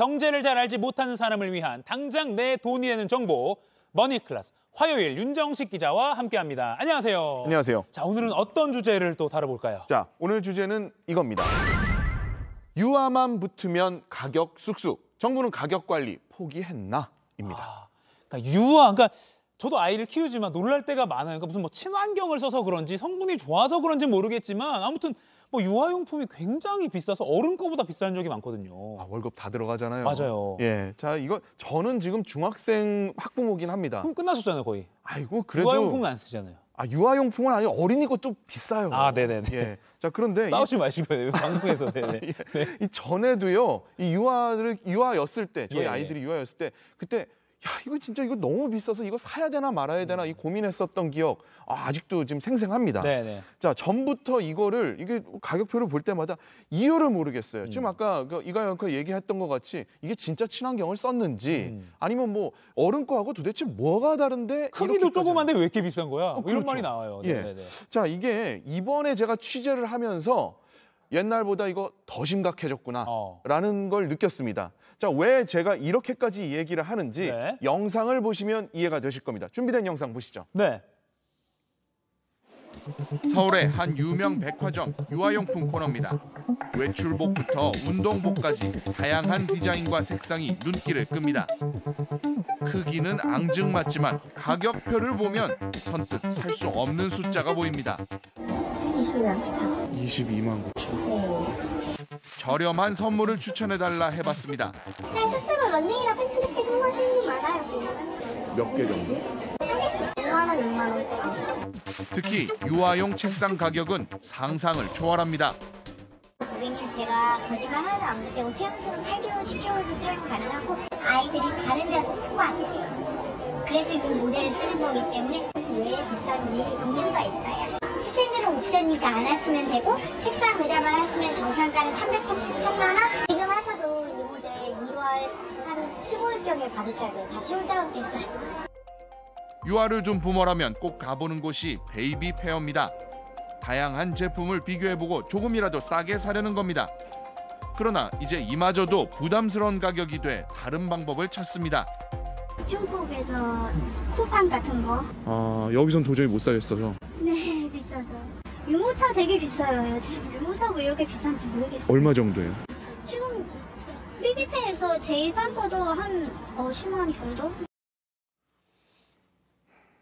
경제를 잘 알지 못하는 사람을 위한 당장 내 돈이 되는 정보 머니클래스 화요일 윤정식 기자와 함께합니다. 안녕하세요. 안녕하세요. 자 오늘은 어떤 주제를 또 다뤄볼까요? 자 오늘 주제는 이겁니다. 유아만 붙으면 가격 쑥쑥. 정부는 가격 관리 포기했나입니다. 아, 그러니까 유아 그러니까 저도 아이를 키우지만 놀랄 때가 많아요. 그러니까 무슨 뭐 친환경을 써서 그런지 성분이 좋아서 그런지 모르겠지만 아무튼 뭐 유아용품이 굉장히 비싸서 어른 거보다 비싼 적이 많거든요. 아, 월급 다 들어가잖아요. 맞아요. 예. 자, 이거 저는 지금 중학생 학부모긴 합니다. 그럼 끝나셨잖아요, 거의. 아이고, 그래도 유아용품은 안 쓰잖아요. 아, 유아용품은 아니 어린이 것도 비싸요. 아, 네네 예. 자, 그런데 싸우지 마시고요. 방송에서. 네네. 네. 예. 이 전에도요. 이 유아를 유아였을 때 저희 예, 예. 아이들이 유아였을 때 그때 야 이거 진짜 이거 너무 비싸서 이거 사야 되나 말아야 되나 이 음. 고민했었던 기억 아, 직도 지금 생생합니다. 네네. 네. 자 전부터 이거를 이게 가격표를 볼 때마다 이유를 모르겠어요. 음. 지금 아까 그 이가영과 얘기했던 것 같이 이게 진짜 친환경을 썼는지 음. 아니면 뭐 어른 거하고 도대체 뭐가 다른데 크기도 조그만데 왜 이렇게 비싼 거야? 뭐 어, 그렇죠. 이런 말이 나와요. 네, 예. 네네자 이게 이번에 제가 취재를 하면서 옛날보다 이거 더 심각해졌구나라는 어. 걸 느꼈습니다. 자, 왜 제가 이렇게까지 얘기를 하는지 네. 영상을 보시면 이해가 되실 겁니다. 준비된 영상 보시죠. 네. 서울의 한 유명 백화점 유아용품 코너입니다. 외출복부터 운동복까지 다양한 디자인과 색상이 눈길을 끕니다. 크기는 앙증맞지만 가격표를 보면 선뜻 살 수 없는 숫자가 보입니다. 22만 9천. 22만 9천. 저렴한 선물을 추천해달라 해봤습니다. 그 스스로 런닝이라고 했으니까 많아요. 몇개 정도? 특히 유아용 책상 가격은 상상을 초월합니다. 고객님 제가 거짓말 하나도 안못고 최연소는 8개월, 10개월도 수용 가능하고 아이들이 다른 데서 쓰고 안 돼요. 그래서 이 모델을 쓰는 거기 때문에 왜 비싼지 이유가 있어요. 스탠드로 옵션이니까 안 하시면 되고 충격을 받으셔야 다시 홀다운 됐어요. 유아를 좀 부모라면 꼭 가보는 곳이 베이비 페어입니다. 다양한 제품을 비교해보고 조금이라도 싸게 사려는 겁니다. 그러나 이제 이마저도 부담스러운 가격이 돼 다른 방법을 찾습니다. 중국에서 쿠팡 같은 거? 아 여기선 도저히 못 사겠어서. 네 비싸서. 유모차 되게 비싸요. 지금 유모차 왜 뭐 이렇게 비싼지 모르겠어요. 얼마 정도예요? 그래서 제일 싼 거도 한 어, 10만 정도?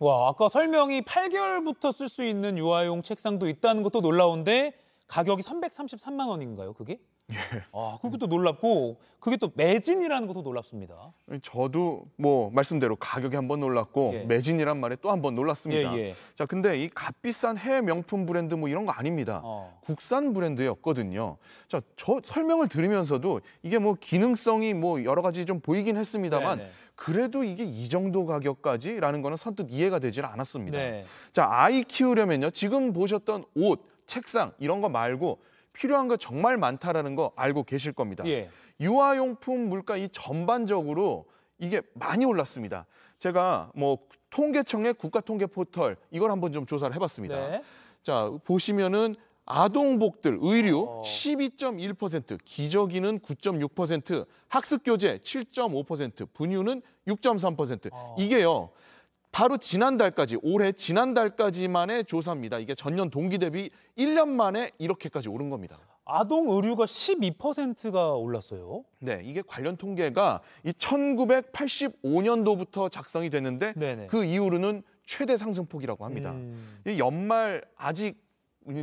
와, 아까 설명이 8개월부터 쓸 수 있는 유아용 책상도 있다는 것도 놀라운데 가격이 333만 원인가요, 그게? 예. 아, 그것도 놀랍고 그게 또 매진이라는 것도 놀랍습니다. 저도 뭐 말씀대로 가격에 한번 놀랐고 예. 매진이란 말에 또 한 번 놀랐습니다. 예, 예, 자, 근데 이 값비싼 해외 명품 브랜드 뭐 이런 거 아닙니다. 어. 국산 브랜드였거든요. 자, 저 설명을 들으면서도 이게 뭐 기능성이 뭐 여러 가지 좀 보이긴 했습니다만 네네. 네. 그래도 이게 이 정도 가격까지라는 거는 선뜻 이해가 되질 않았습니다. 네. 자, 아이 키우려면요. 지금 보셨던 옷, 책상 이런 거 말고 필요한 거 정말 많다라는 거 알고 계실 겁니다. 예. 유아용품 물가 이 전반적으로 이게 많이 올랐습니다. 제가 뭐 통계청의 국가통계 포털 이걸 한번 좀 조사를 해봤습니다. 네. 자 보시면은 아동복들 의류 어. 12.1%, 기저귀는 9.6%, 학습교재 7.5%, 분유는 6.3%. 어. 이게요. 바로 지난달까지 올해 지난달까지만의 조사입니다. 이게 전년 동기 대비 1년 만에 이렇게까지 오른 겁니다. 아동 의류가 12%가 올랐어요. 네, 이게 관련 통계가 이 1985년도부터 작성이 됐는데 네네. 그 이후로는 최대 상승폭이라고 합니다. 음... 이 연말 아직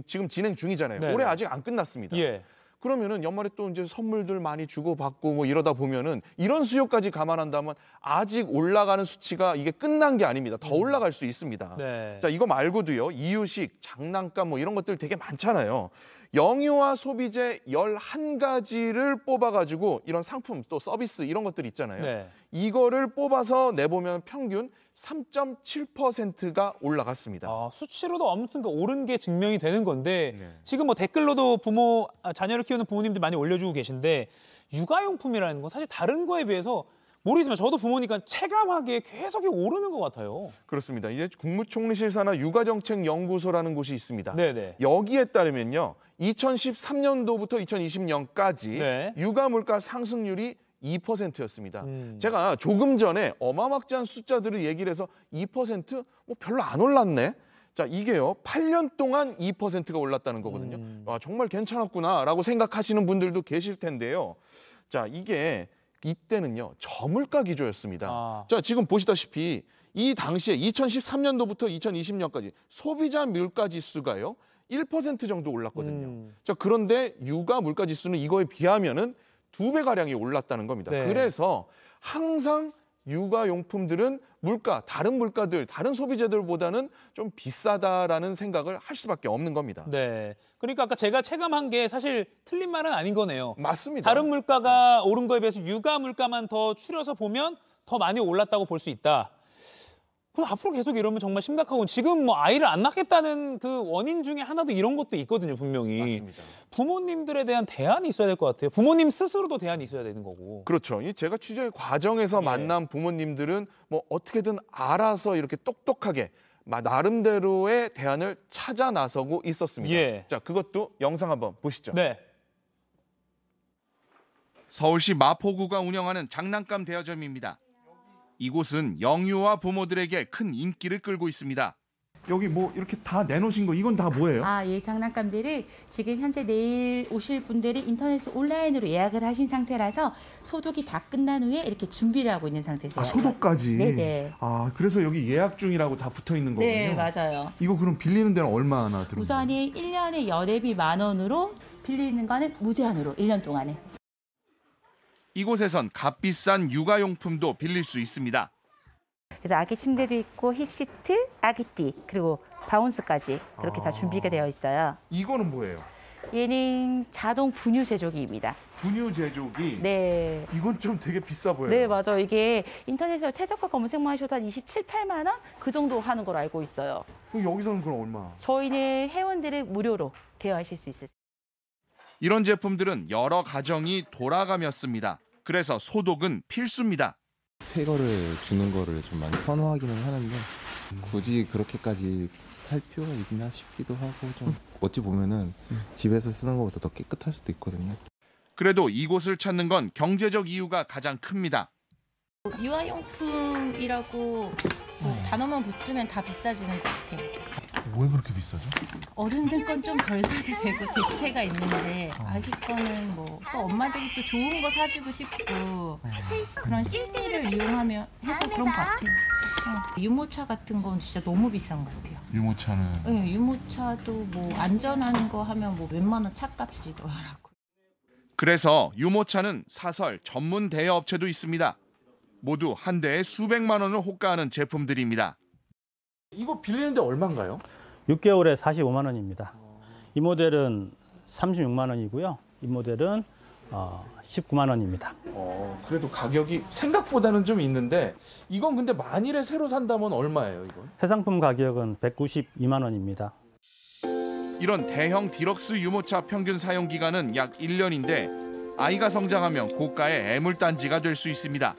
지금 진행 중이잖아요. 네네. 올해 아직 안 끝났습니다. 예. 그러면은 연말에 또 이제 선물들 많이 주고 받고 뭐 이러다 보면은 이런 수요까지 감안한다면 아직 올라가는 수치가 이게 끝난 게 아닙니다. 더 음. 올라갈 수 있습니다. 네. 자, 이거 말고도요. 이유식, 장난감 뭐 이런 것들 되게 많잖아요. 영유아 소비재 열한가지를 뽑아가지고 이런 상품 또 서비스 이런 것들 있잖아요. 네. 이거를 뽑아서 내보면 평균 3.7%가 올라갔습니다. 아, 수치로도 아무튼 오른 그 게 증명이 되는 건데 네. 지금 뭐 댓글로도 부모 아, 자녀를 키우는 부모님들 많이 올려주고 계신데 육아용품이라는 건 사실 다른 거에 비해서 모르겠지만 저도 부모니까 체감하기에 계속 오르는 것 같아요. 그렇습니다. 이제 국무총리실사나 육아정책연구소라는 곳이 있습니다. 네네. 여기에 따르면요. 2013년도부터 2020년까지 네. 육아 물가 상승률이 2%였습니다. 음. 제가 조금 전에 어마막지한 숫자들을 얘기를 해서 2%뭐 별로 안 올랐네. 자, 이게요. 8년 동안 2%가 올랐다는 거거든요. 음. 와, 아, 정말 괜찮았구나라고 생각하시는 분들도 계실 텐데요. 자, 이게 이때는요 저물가 기조였습니다. 아. 자 지금 보시다시피 이 당시에 2013년도부터 2020년까지 소비자 물가 지수가요 1% 정도 올랐거든요. 음. 자 그런데 유가 물가 지수는 이거에 비하면은 두 배 가량이 올랐다는 겁니다. 네. 그래서 항상 육아용품들은 물가, 다른 물가들, 다른 소비자들보다는좀 비싸다라는 생각을 할 수밖에 없는 겁니다. 네. 그러니까 아까 제가 체감한 게 사실 틀린 말은 아닌 거네요. 맞습니다. 다른 물가가 오른 거에 비해서 육아 물가만 더 추려서 보면 더 많이 올랐다고 볼 수 있다. 그럼 앞으로 계속 이러면 정말 심각하고 지금 뭐 아이를 안 낳겠다는 그 원인 중에 하나도 이런 것도 있거든요 분명히 맞습니다. 부모님들에 대한 대안이 있어야 될 것 같아요 부모님 스스로도 대안이 있어야 되는 거고 그렇죠 이 제가 취재 과정에서 네. 만난 부모님들은 뭐 어떻게든 알아서 이렇게 똑똑하게 나름대로의 대안을 찾아 나서고 있었습니다 예. 자 그것도 영상 한번 보시죠 네. 서울시 마포구가 운영하는 장난감 대여점입니다. 이곳은 영유아 부모들에게 큰 인기를 끌고 있습니다. 여기 뭐 이렇게 다 내놓으신 거 이건 다 뭐예요? 아, 예, 장난감들을 지금 현재 내일 오실 분들이 인터넷 온라인으로 예약을 하신 상태라서 소독이 다 끝난 후에 이렇게 준비를 하고 있는 상태세요. 아, 소독까지? 네네. 네. 아, 그래서 여기 예약 중이라고 다 붙어 있는 네, 거군요. 네, 맞아요. 이거 그럼 빌리는 데는 얼마나 들어요? 우선이 1년에 연회비 만 원으로 빌리는 거는 무제한으로 1년 동안에. 이곳에선 값비싼 육아용품도 빌릴 수 있습니다. 그래서 아기 침대도 있고 힙시트, 아기띠, 그리고 바운스까지 그렇게 아... 다 준비가 아. 되어 있어요. 이거는 뭐예요? 얘는 자동 분유 제조기입니다. 분유 제조기? 네. 이건 좀 되게 비싸 보여요. 네, 맞아요. 이게 인터넷에서 최저가 검색만 하셔도 한 27, 8만 원? 그 정도 하는 걸 알고 있어요. 그럼 여기서는 그럼 얼마? 저희는 회원들을 무료로 대여하실 수 있어요. 이런 제품들은 여러 가정이 돌아가며 씁니다. 그래서 소독은 필수입니다. 새 거를 주는 거를 좀 많이 선호하기는 하는데 굳이 그렇게까지 할 필요가 있나 싶기도 하고 좀 어찌 보면은 집에서 쓰는 것보다 더 깨끗할 수도 있거든요. 그래도 이곳을 찾는 건 경제적 이유가 가장 큽니다. 유아용품이라고 뭐 네. 단어만 붙으면 다 비싸지는 것 같아요. 왜 그렇게 비싸죠? 어른들 건좀덜 사도 되고 대체가 있는데 어. 아기 거는 뭐 또 엄마들이 또 좋은 거 사주고 싶고 어. 그런 심리를 이용하면 해서 그런 것 같아요. 어. 유모차 같은 건 진짜 너무 비싼 것 같아요. 유모차는? 네, 유모차도 뭐 안전한 거 하면 뭐 웬만한 차값이 더라고. 그래서 유모차는 사설 전문 대여업체도 있습니다. 모두 한 대에 수백만 원을 호가하는 제품들입니다. 이거 빌리는데 얼마인가요? 6개월에 45만 원입니다. 이 모델은 36만 원이고요. 이 모델은 어, 19만 원입니다. 어, 그래도 가격이 생각보다는 좀 있는데 이건 근데 만일에 새로 산다면 얼마예요, 이건? 새 상품 가격은 192만 원입니다. 이런 대형 디럭스 유모차 평균 사용 기간은 약 1년인데 아이가 성장하면 고가의 애물단지가 될 수 있습니다.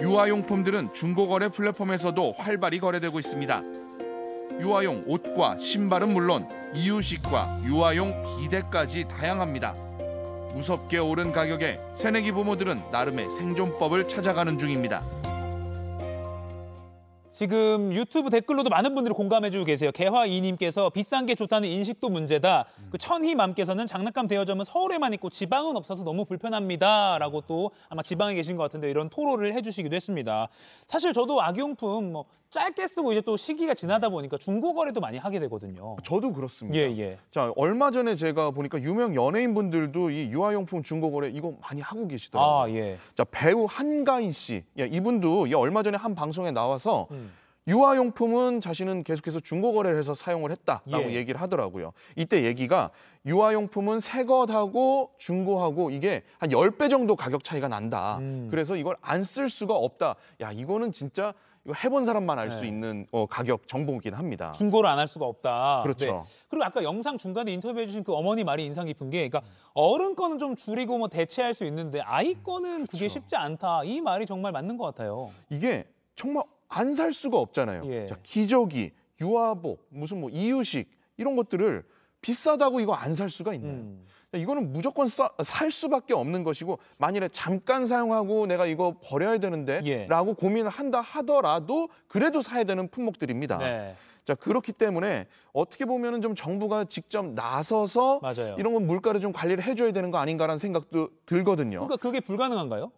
유아용품들은 중고거래 플랫폼에서도 활발히 거래되고 있습니다. 유아용 옷과 신발은 물론 이유식과 유아용 기대까지 다양합니다. 무섭게 오른 가격에 새내기 부모들은 나름의 생존법을 찾아가는 중입니다. 지금 유튜브 댓글로도 많은 분들이 공감해주고 계세요. 개화이님께서 비싼 게 좋다는 인식도 문제다. 그 천희맘께서는 장난감 대여점은 서울에만 있고 지방은 없어서 너무 불편합니다라고 또 아마 지방에 계신 것 같은데 이런 토로를 해주시기도 했습니다. 사실 저도 악용품 뭐 짧게 쓰고 이제 또 시기가 지나다 보니까 중고 거래도 많이 하게 되거든요. 저도 그렇습니다. 예, 예. 자, 얼마 전에 제가 보니까 유명 연예인분들도 이 유아용품 중고 거래 이거 많이 하고 계시더라고요. 아, 예. 자, 배우 한가인 씨. 야, 예, 이분도 야, 얼마 전에 한 방송에 나와서 음. 유아용품은 자신은 계속해서 중고거래를 해서 사용을 했다라고 예. 얘기를 하더라고요. 이때 얘기가 유아용품은 새 것하고 중고하고 이게 한 열 배 정도 가격 차이가 난다. 음. 그래서 이걸 안 쓸 수가 없다. 야, 이거는 진짜 이거 해본 사람만 알수 네. 있는 어, 가격 정보긴 합니다. 중고를 안 할 수가 없다. 그렇죠. 네. 그리고 아까 영상 중간에 인터뷰해 주신 그 어머니 말이 인상 깊은 게 그러니까 어른 거는 좀 줄이고 뭐 대체할 수 있는데 아이 음, 거는 그게 그렇죠. 쉽지 않다. 이 말이 정말 맞는 것 같아요. 이게 정말 안 살 수가 없잖아요. 예. 자, 기저귀, 유아복, 무슨 뭐 이유식 이런 것들을 비싸다고 이거 안 살 수가 있나요? 음. 그러니까 이거는 무조건 써, 살 수밖에 없는 것이고 만일에 잠깐 사용하고 내가 이거 버려야 되는데 예. 라고 고민을 한다 하더라도 그래도 사야 되는 품목들입니다. 네. 자 그렇기 때문에 어떻게 보면은 좀 정부가 직접 나서서 맞아요. 이런 건 물가를 좀 관리를 해줘야 되는 거 아닌가라는 생각도 들거든요. 그러니까 그게 불가능한가요?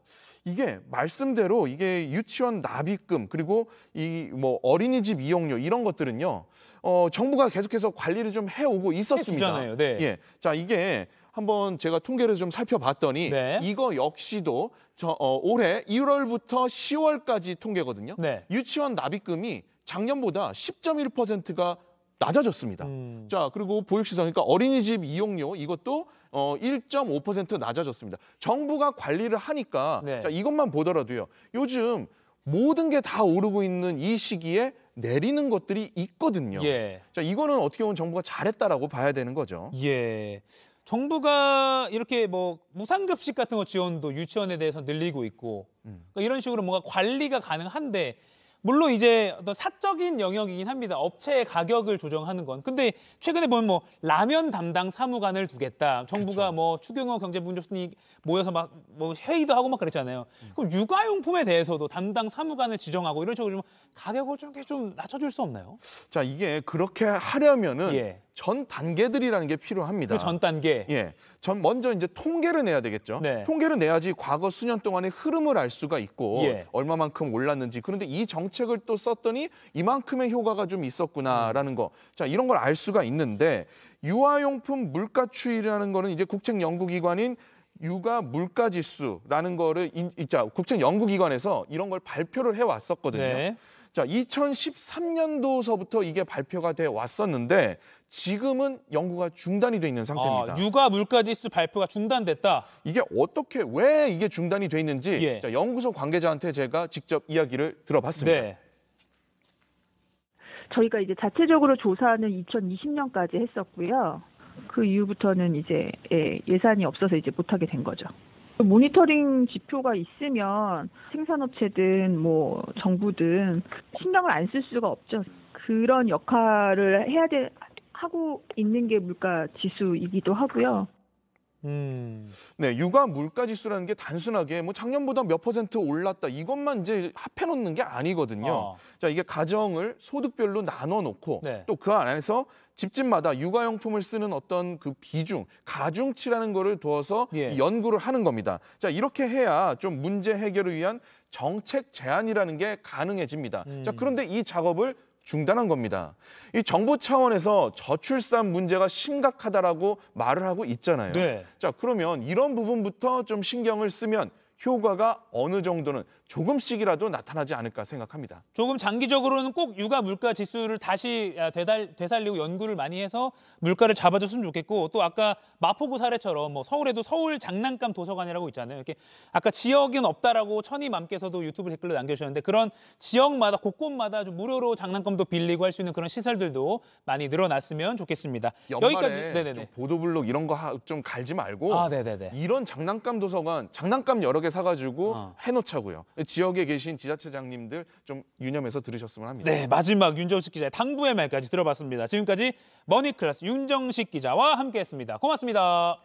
이게 말씀대로 이게 유치원 납입금 그리고 이 뭐 어린이집 이용료 이런 것들은요. 어 정부가 계속해서 관리를 좀 해오고 있었습니다. 해주잖아요. 네. 예. 자 이게 한번 제가 통계를 좀 살펴봤더니 네. 이거 역시도 저, 어, 올해 1월부터 10월까지 통계거든요. 네. 유치원 납입금이 작년보다 10.1%가 낮아졌습니다. 음. 자, 그리고 보육시설, 그러니까 어린이집 이용료 이것도 어 1.5% 낮아졌습니다. 정부가 관리를 하니까 네. 자, 이것만 보더라도요. 요즘 모든 게 다 오르고 있는 이 시기에 내리는 것들이 있거든요. 예. 자, 이거는 어떻게 보면 정부가 잘했다라고 봐야 되는 거죠. 예. 정부가 이렇게 뭐 무상급식 같은 거 지원도 유치원에 대해서 늘리고 있고 음. 그러니까 이런 식으로 뭔가 관리가 가능한데 물론 이제 어떤 사적인 영역이긴 합니다. 업체의 가격을 조정하는 건. 근데 최근에 보면 뭐 라면 담당 사무관을 두겠다. 정부가 그렇죠. 뭐 추경호 경제부총리 모여서 막 뭐 회의도 하고 막 그랬잖아요. 음. 그럼 육아용품에 대해서도 담당 사무관을 지정하고 이런 식으로 좀 가격을 좀 이렇게 좀 낮춰줄 수 없나요? 자 이게 그렇게 하려면은. 예. 전 단계들이라는 게 필요합니다. 그 전 단계. 예. 전 먼저 이제 통계를 내야 되겠죠. 네. 통계를 내야지 과거 수년 동안의 흐름을 알 수가 있고 예. 얼마만큼 올랐는지. 그런데 이 정책을 또 썼더니 이만큼의 효과가 좀 있었구나라는 거. 자, 이런 걸 알 수가 있는데 유아용품 물가 추이라는 거는 이제 국책연구기관인 유가 물가 지수라는 거를 자 국책 연구기관에서 이런 걸 발표를 해 왔었거든요. 네. 자, 2013년도서부터 이게 발표가 돼 왔었는데 지금은 연구가 중단이 돼 있는 상태입니다. 아, 유가 물가 지수 발표가 중단됐다. 이게 어떻게 왜 이게 중단이 돼 있는지 예. 자, 연구소 관계자한테 제가 직접 이야기를 들어봤습니다. 네. 저희가 이제 자체적으로 조사는 2020년까지 했었고요. 그 이후부터는 이제 예, 산이 없어서 이제 못하게 된 거죠. 모니터링 지표가 있으면 생산업체든 뭐 정부든 신경을 안 쓸 수가 없죠. 그런 역할을 해야 돼 하고 있는 게 물가 지수이기도 하고요. 음. 네, 육아 물가 지수라는 게 단순하게 뭐 작년보다 몇 퍼센트 올랐다 이것만 이제 합해 놓는 게 아니거든요. 어. 자, 이게 가정을 소득별로 나눠 놓고 네. 또그 안에서 집집마다 육아용품을 쓰는 어떤 그 비중, 가중치라는 거를 두어서 예. 연구를 하는 겁니다. 자, 이렇게 해야 좀 문제 해결을 위한 정책 제안이라는 게 가능해집니다. 음. 자, 그런데 이 작업을 중단한 겁니다. 이 정부 차원에서 저출산 문제가 심각하다라고 말을 하고 있잖아요. 네. 자, 그러면 이런 부분부터 좀 신경을 쓰면 효과가 어느 정도는 조금씩이라도 나타나지 않을까 생각합니다. 조금 장기적으로는 꼭 육아 물가 지수를 다시 아, 되달, 되살리고 연구를 많이 해서 물가를 잡아줬으면 좋겠고 또 아까 마포구 사례처럼 뭐 서울에도 서울 장난감 도서관이라고 있잖아요. 이렇게 아까 지역은 없다라고 천이맘께서도 유튜브 댓글로 남겨주셨는데 그런 지역마다 곳곳마다 좀 무료로 장난감도 빌리고 할 수 있는 그런 시설들도 많이 늘어났으면 좋겠습니다. 여기까지 네네네. 보도블록 이런 거 좀 갈지 말고 아, 이런 장난감 도서관 장난감 여러 개 사가지고 어. 해놓자고요. 그 지역에 계신 지자체장님들 좀 유념해서 들으셨으면 합니다. 네, 마지막 윤정식 기자의 당부의 말까지 들어봤습니다. 지금까지 머니클래스 윤정식 기자와 함께했습니다. 고맙습니다.